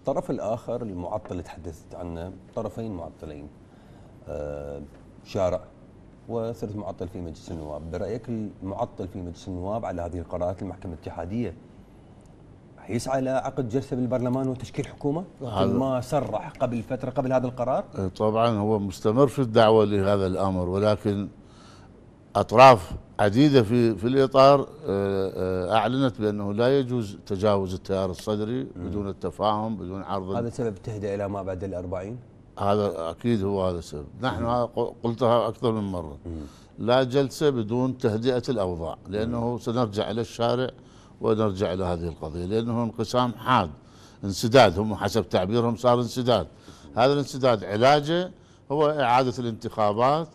الطرف الآخر المعطل اللي تحدثت عنه طرفين معطلين آه، شارع وثلث معطل في مجلس النواب برأيك المعطل في مجلس النواب على هذه القرارات المحكمة الاتحادية يسعى الى عقد جلسه بالبرلمان وتشكيل حكومه هذا ما صرح قبل فتره قبل هذا القرار إيه، طبعا هو مستمر في الدعوه لهذا الامر ولكن أطراف عديدة في في الإطار آه، آه، أعلنت بأنه لا يجوز تجاوز التيار الصدري بدون التفاهم بدون عرض هذا سبب تهدئ إلى ما بعد ال هذا أكيد هو هذا السبب نحن قلتها أكثر من مرة لا جلسة بدون تهدئة الأوضاع لأنه سنرجع إلى الشارع ونرجع إلى هذه القضية لأنه انقسام حاد انسداد هم حسب تعبيرهم صار انسداد هذا الانسداد علاجه هو إعادة الانتخابات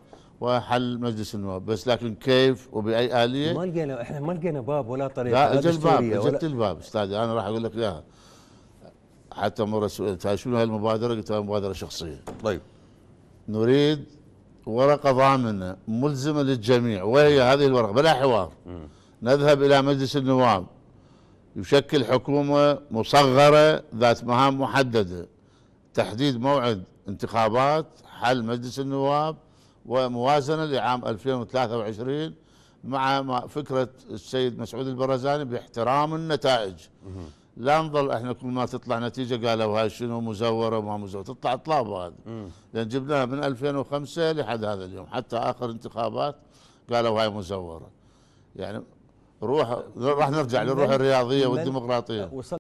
وحل مجلس النواب بس لكن كيف وباي اليه ما لقينا احنا ما لقينا باب ولا طريقه لا اجت الباب اجت الباب استاذ انا راح اقول لك اياها حتى مره سئلت شنو هالمبادره؟ قلت لها مبادره شخصيه طيب نريد ورقه ضامنه ملزمه للجميع وهي هذه الورقه بلا حوار م. نذهب الى مجلس النواب يشكل حكومه مصغره ذات مهام محدده تحديد موعد انتخابات حل مجلس النواب وموازنة لعام 2023 مع فكرة السيد مسعود البرزاني باحترام النتائج لا نظل احنا كل ما تطلع نتيجة قالوا هاي شنو مزورة وما مزورة تطلع اطلاب هذه لأن جبناها من 2005 لحد هذا اليوم حتى آخر انتخابات قالوا هاي مزورة يعني روح راح نرجع للروح الرياضية والديمقراطية